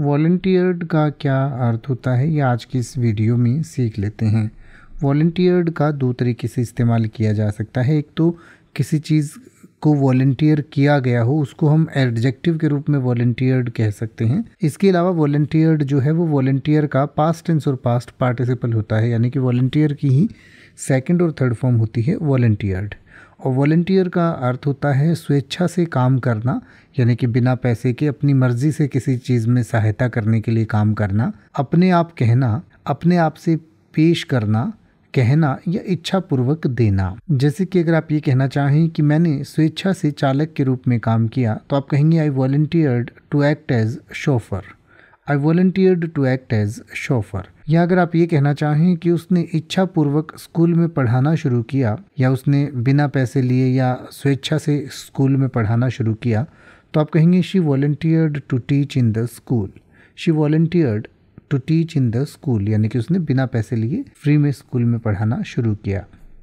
वॉल्टियर्ड का क्या अर्थ होता है ये आज की इस वीडियो में सीख लेते हैं वॉल्टियर्ड का दो तरीके से इस्तेमाल किया जा सकता है एक तो किसी चीज़ को वॉल्टियर किया गया हो उसको हम एडजेक्टिव के रूप में वॉल्टियर्ड कह सकते हैं इसके अलावा वॉल्टियर्ड जो है वो वॉल्टियर का पास्ट टेंस और पास्ट पार्टिसिपल होता है यानी कि वॉल्टियर की ही सेकेंड और थर्ड फॉर्म होती है वॉल्टियर्ड और वॉल्टियर का अर्थ होता है स्वेच्छा से काम करना यानी कि बिना पैसे के अपनी मर्जी से किसी चीज़ में सहायता करने के लिए काम करना अपने आप कहना अपने आप से पेश करना कहना या इच्छा पूर्वक देना जैसे कि अगर आप ये कहना चाहें कि मैंने स्वेच्छा से चालक के रूप में काम किया तो आप कहेंगे I volunteered to act as chauffeur I volunteered to act as chauffeur या अगर आप ये कहना चाहें कि उसने इच्छा पूर्वक स्कूल में पढ़ाना शुरू किया या उसने बिना पैसे लिए या स्वेच्छा से स्कूल में पढ़ाना शुरू किया तो आप कहेंगे she volunteered to teach in the school she volunteered to teach in the school यानी कि उसने बिना पैसे लिए फ्री में स्कूल में पढ़ाना शुरू किया